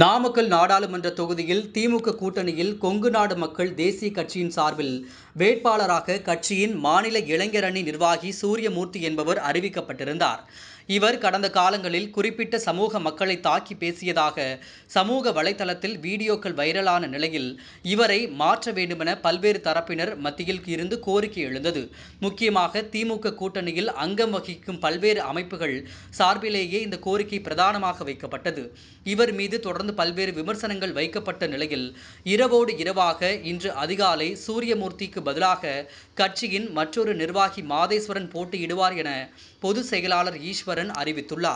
நாமக்கல் நாடாளுமன்ற தொகுதியில் திமுக கூட்டணியில் கொங்கு நாடு மக்கள் தேசிய கட்சியின் சார்பில் வேட்பாளராக கட்சியின் மாநில இளைஞரணி நிர்வாகி சூரியமூர்த்தி என்பவர் அறிவிக்கப்பட்டிருந்தார் இவர் கடந்த காலங்களில் குறிப்பிட்ட சமூக மக்களை தாக்கி பேசியதாக சமூக வலைதளத்தில் வீடியோக்கள் வைரலான நிலையில் இவரை மாற்ற வேண்டுமென பல்வேறு தரப்பினர் மத்தியில் இருந்து கோரிக்கை எழுந்தது முக்கியமாக திமுக கூட்டணியில் அங்கம் வகிக்கும் பல்வேறு அமைப்புகள் சார்பிலேயே இந்த கோரிக்கை பிரதானமாக வைக்கப்பட்டது இவர் மீது தொடர் தொடர்ந்து பல்வேறு விமர்சனங்கள் வைக்கப்பட்ட நிலையில் இரவோடு இரவாக இன்று அதிகாலை சூரியமூர்த்திக்கு பதிலாக கட்சியின் மற்றொரு நிர்வாகி மாதேஸ்வரன் போட்டியிடுவார் என பொதுச் செயலாளர் ஈஸ்வரன் அறிவித்துள்ளார்